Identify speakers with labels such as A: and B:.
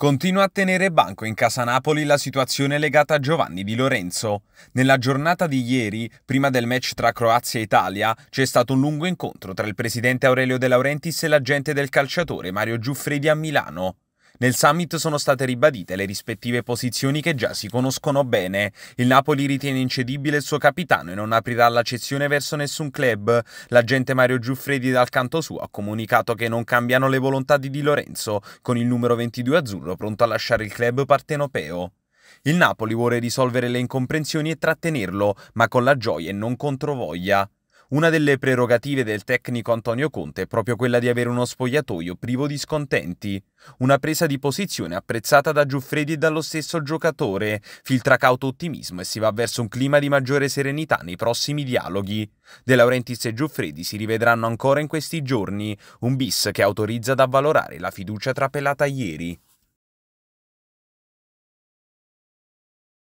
A: Continua a tenere banco in casa Napoli la situazione legata a Giovanni Di Lorenzo. Nella giornata di ieri, prima del match tra Croazia e Italia, c'è stato un lungo incontro tra il presidente Aurelio De Laurentiis e l'agente del calciatore Mario Giuffredi a Milano. Nel summit sono state ribadite le rispettive posizioni che già si conoscono bene. Il Napoli ritiene incedibile il suo capitano e non aprirà la cessione verso nessun club. L'agente Mario Giuffredi dal canto suo ha comunicato che non cambiano le volontà di Di Lorenzo, con il numero 22 azzurro pronto a lasciare il club partenopeo. Il Napoli vuole risolvere le incomprensioni e trattenerlo, ma con la gioia e non controvoglia. Una delle prerogative del tecnico Antonio Conte è proprio quella di avere uno spogliatoio privo di scontenti. Una presa di posizione apprezzata da Giuffredi e dallo stesso giocatore, filtra cauto ottimismo e si va verso un clima di maggiore serenità nei prossimi dialoghi. De Laurentiis e Giuffredi si rivedranno ancora in questi giorni, un bis che autorizza ad avvalorare la fiducia trapelata ieri.